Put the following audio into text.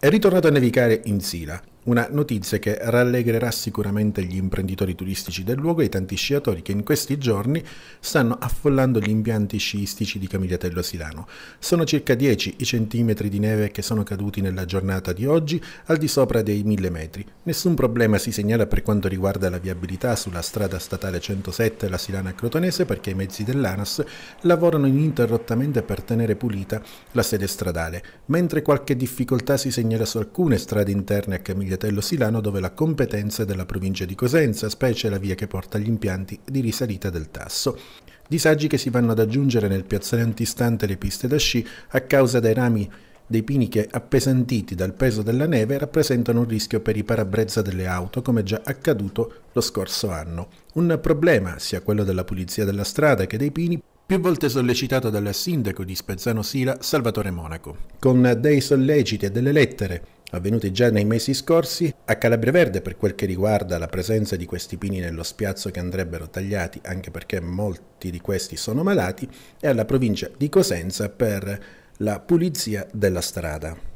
è ritornato a nevicare in Sila. Una notizia che rallegrerà sicuramente gli imprenditori turistici del luogo e i tanti sciatori che in questi giorni stanno affollando gli impianti sciistici di Camigliatello Silano. Sono circa 10 i centimetri di neve che sono caduti nella giornata di oggi al di sopra dei 1000 metri. Nessun problema si segnala per quanto riguarda la viabilità sulla strada statale 107 la Silana Crotonese perché i mezzi dell'ANAS lavorano ininterrottamente per tenere pulita la sede stradale, mentre qualche difficoltà si segnala su alcune strade interne a Camigliatello Tagliatello Silano dove la competenza è della provincia di Cosenza, specie la via che porta agli impianti di risalita del Tasso. Disagi che si vanno ad aggiungere nel piazzale antistante le piste da sci a causa dei rami dei pini che, appesantiti dal peso della neve, rappresentano un rischio per i parabrezza delle auto, come già accaduto lo scorso anno. Un problema, sia quello della pulizia della strada che dei pini, più volte sollecitato dal sindaco di Spezzano Sila, Salvatore Monaco. Con dei solleciti e delle lettere avvenuti già nei mesi scorsi, a Calabria Verde per quel che riguarda la presenza di questi pini nello spiazzo che andrebbero tagliati anche perché molti di questi sono malati e alla provincia di Cosenza per la pulizia della strada.